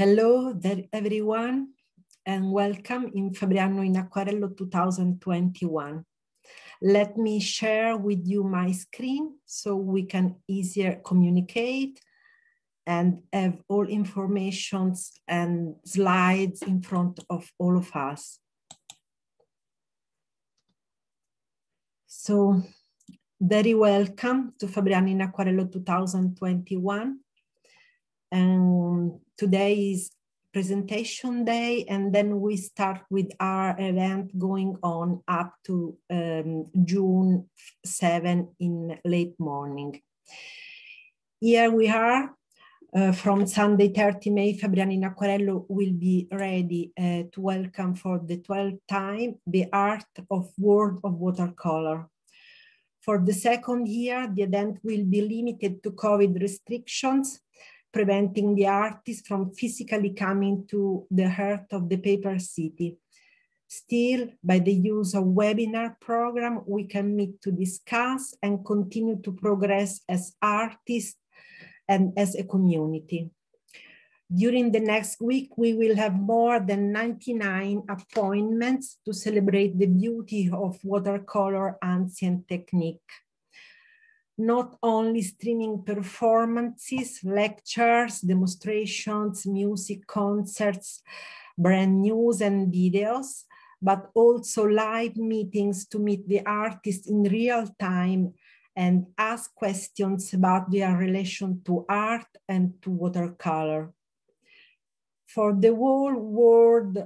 Hello there, everyone, and welcome in Fabriano in Aquarello 2021. Let me share with you my screen so we can easier communicate and have all informations and slides in front of all of us. So very welcome to Fabriano in Aquarello 2021. Um, today is presentation day, and then we start with our event going on up to um, June 7 in late morning. Here we are. Uh, from Sunday 30 May, Fabrianina Acquarello will be ready uh, to welcome for the 12th time the art of world of watercolor. For the second year, the event will be limited to COVID restrictions preventing the artist from physically coming to the heart of the paper city. Still, by the use of webinar program, we can meet to discuss and continue to progress as artists and as a community. During the next week, we will have more than 99 appointments to celebrate the beauty of watercolor ancient technique not only streaming performances, lectures, demonstrations, music, concerts, brand news and videos, but also live meetings to meet the artists in real time and ask questions about their relation to art and to watercolor. For the whole world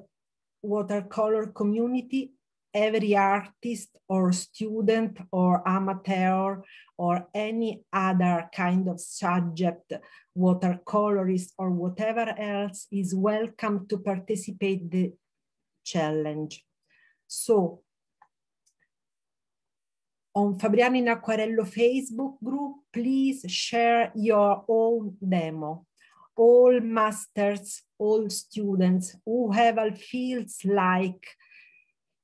watercolor community, every artist or student or amateur or any other kind of subject, watercolorist or whatever else is welcome to participate the challenge. So on Fabriano in Aquarello Facebook group, please share your own demo. All masters, all students who have fields like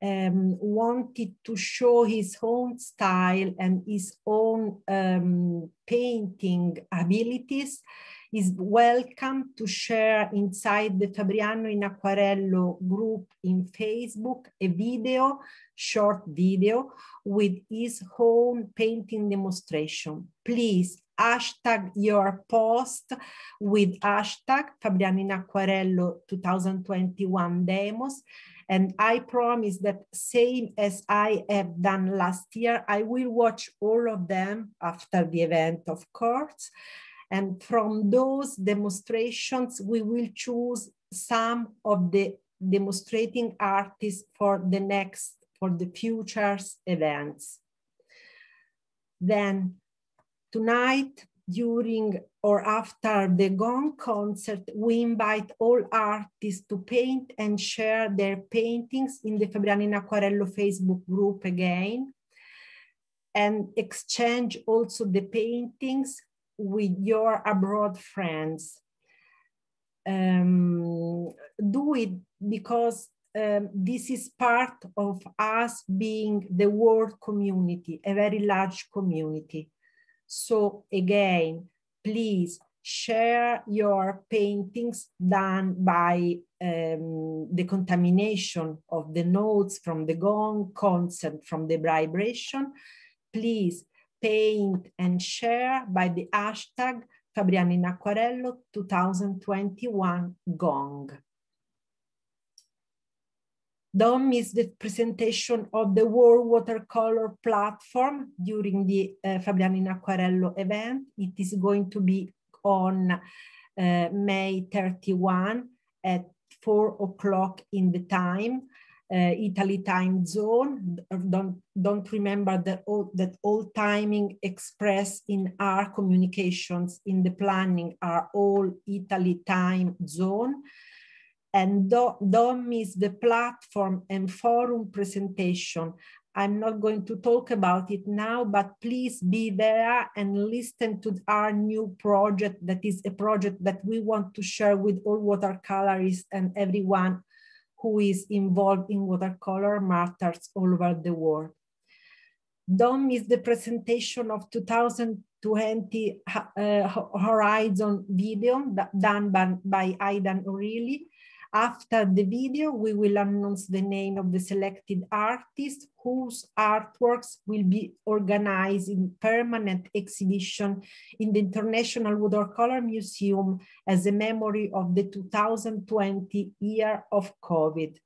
um, wanted to show his own style and his own um, painting abilities, is welcome to share inside the Fabriano in Aquarello group in Facebook a video, short video, with his own painting demonstration. Please hashtag your post with hashtag Fabriano in Aquarello 2021 demos and I promise that same as I have done last year, I will watch all of them after the event, of course. And from those demonstrations, we will choose some of the demonstrating artists for the next, for the future's events. Then tonight, during or after the Gong concert, we invite all artists to paint and share their paintings in the Fabriani Aquarello Facebook group again, and exchange also the paintings with your abroad friends. Um, do it because um, this is part of us being the world community, a very large community. So again, please share your paintings done by um, the contamination of the notes from the gong, concept from the vibration. Please paint and share by the hashtag Fabriani in Aquarello 2021 gong. DOM is the presentation of the World Watercolor Platform during the uh, eh, in Acquarello event. It is going to be on uh, May 31 at 4 o'clock in the time, uh, Italy time zone. Don't, don't remember that all, that all timing expressed in our communications in the planning are all Italy time zone. And DOM is the platform and forum presentation. I'm not going to talk about it now, but please be there and listen to our new project that is a project that we want to share with all watercolorists and everyone who is involved in watercolor matters all over the world. DOM is the presentation of 2020 uh, Horizon video done by, by Aidan O'Reilly. After the video, we will announce the name of the selected artist whose artworks will be organized in permanent exhibition in the International Watercolor Museum as a memory of the 2020 year of COVID.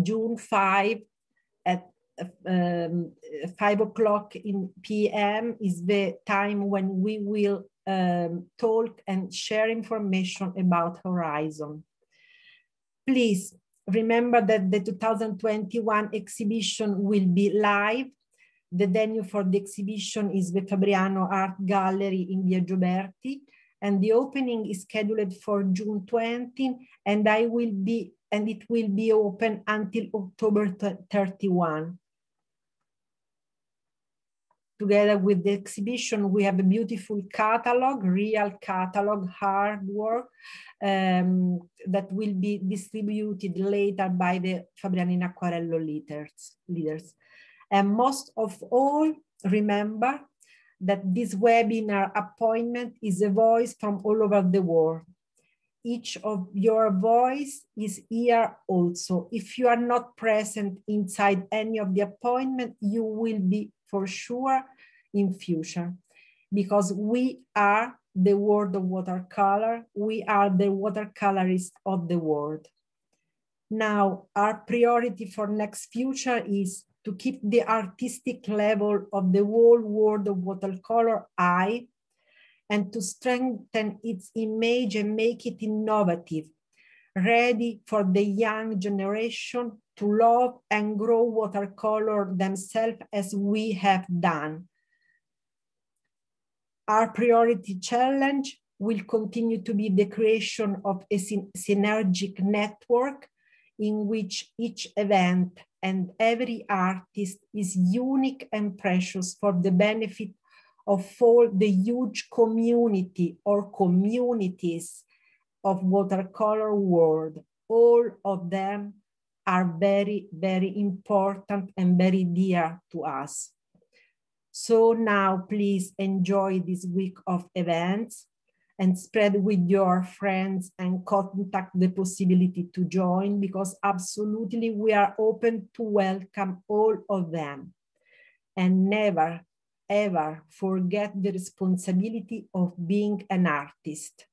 June 5 at um, 5 o'clock in PM is the time when we will um, talk and share information about Horizon. Please remember that the 2021 exhibition will be live. The venue for the exhibition is the Fabriano Art Gallery in Via Gioberti and the opening is scheduled for June 20 and I will be and it will be open until October 31. Together with the exhibition, we have a beautiful catalog, real catalog hardware um, that will be distributed later by the Fabriani Acquarello leaders, leaders. And most of all, remember that this webinar appointment is a voice from all over the world each of your voice is here also. If you are not present inside any of the appointment, you will be for sure in future because we are the world of watercolor. We are the watercolorists of the world. Now, our priority for next future is to keep the artistic level of the whole world of watercolor high and to strengthen its image and make it innovative, ready for the young generation to love and grow watercolor themselves as we have done. Our priority challenge will continue to be the creation of a synergic network in which each event and every artist is unique and precious for the benefit of all the huge community or communities of watercolor world. All of them are very, very important and very dear to us. So now please enjoy this week of events and spread with your friends and contact the possibility to join because absolutely we are open to welcome all of them and never ever forget the responsibility of being an artist.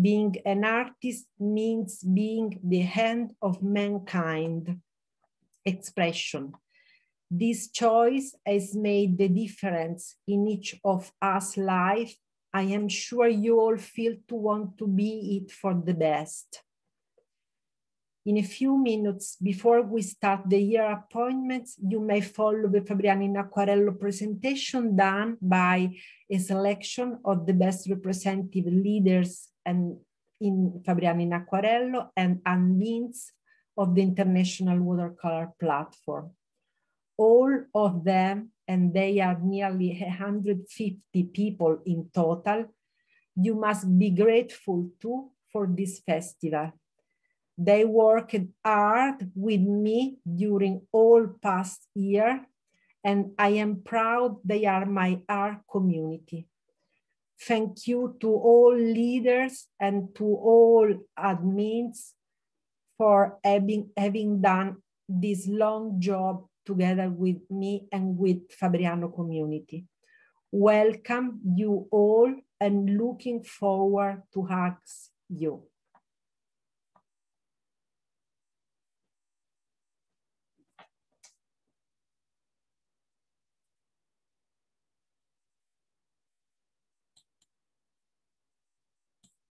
Being an artist means being the hand of mankind expression. This choice has made the difference in each of us life. I am sure you all feel to want to be it for the best in a few minutes before we start the year appointments, you may follow the Fabriani Aquarello presentation done by a selection of the best representative leaders and in Fabriani Aquarello and Anne of the International Watercolor Platform. All of them, and they are nearly 150 people in total, you must be grateful to for this festival they worked hard with me during all past year, and I am proud they are my art community. Thank you to all leaders and to all admins for having, having done this long job together with me and with Fabriano community. Welcome you all and looking forward to hugs you.